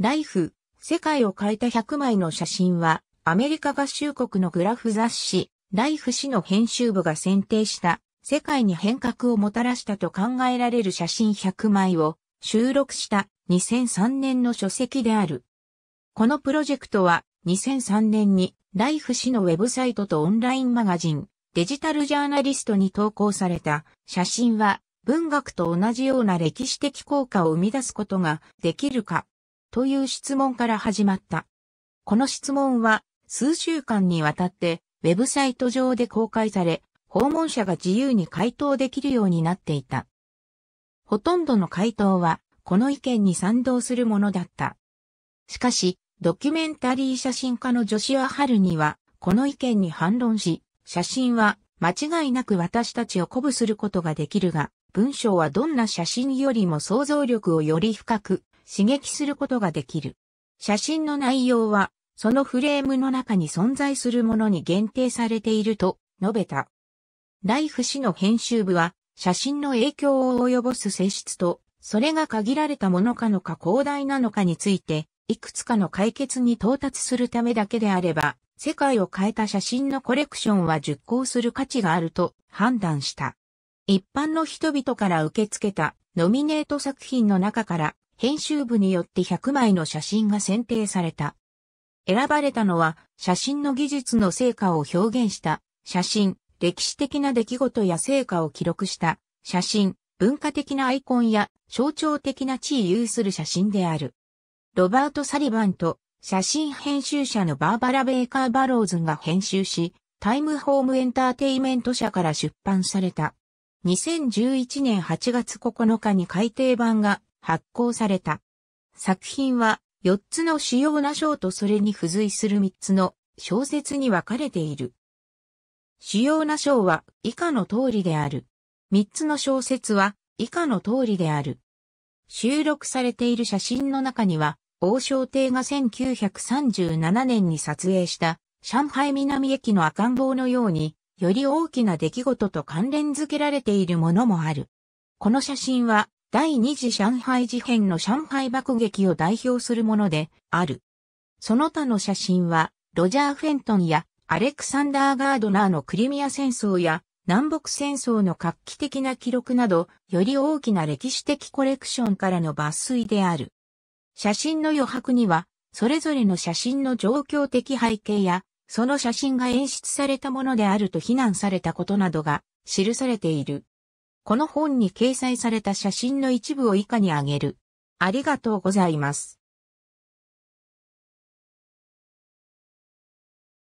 ライフ、世界を変えた100枚の写真は、アメリカ合衆国のグラフ雑誌、ライフ誌の編集部が選定した、世界に変革をもたらしたと考えられる写真100枚を収録した2003年の書籍である。このプロジェクトは2003年にライフ誌のウェブサイトとオンラインマガジン、デジタルジャーナリストに投稿された写真は文学と同じような歴史的効果を生み出すことができるかという質問から始まった。この質問は数週間にわたってウェブサイト上で公開され、訪問者が自由に回答できるようになっていた。ほとんどの回答はこの意見に賛同するものだった。しかし、ドキュメンタリー写真家のジョシュア・ハルには、この意見に反論し、写真は間違いなく私たちを鼓舞することができるが、文章はどんな写真よりも想像力をより深く刺激することができる。写真の内容は、そのフレームの中に存在するものに限定されていると述べた。ライフ氏の編集部は、写真の影響を及ぼす性質と、それが限られたものかのか広大なのかについて、いくつかの解決に到達するためだけであれば、世界を変えた写真のコレクションは熟考する価値があると判断した。一般の人々から受け付けたノミネート作品の中から編集部によって100枚の写真が選定された。選ばれたのは写真の技術の成果を表現した写真、歴史的な出来事や成果を記録した写真、文化的なアイコンや象徴的な地位有する写真である。ロバート・サリバンと写真編集者のバーバラ・ベイカー・バローズが編集し、タイムホームエンターテイメント社から出版された。2011年8月9日に改訂版が発行された。作品は4つの主要な章とそれに付随する3つの小説に分かれている。主要な章は以下の通りである。3つの小説は以下の通りである。収録されている写真の中には、王将帝が1937年に撮影した上海南駅の赤ん坊のように、より大きな出来事と関連づけられているものもある。この写真は第二次上海事変の上海爆撃を代表するものである。その他の写真は、ロジャー・フェントンやアレクサンダー・ガードナーのクリミア戦争や南北戦争の画期的な記録など、より大きな歴史的コレクションからの抜粋である。写真の余白には、それぞれの写真の状況的背景や、その写真が演出されたものであると非難されたことなどが記されている。この本に掲載された写真の一部を以下に挙げる。ありがとうございます。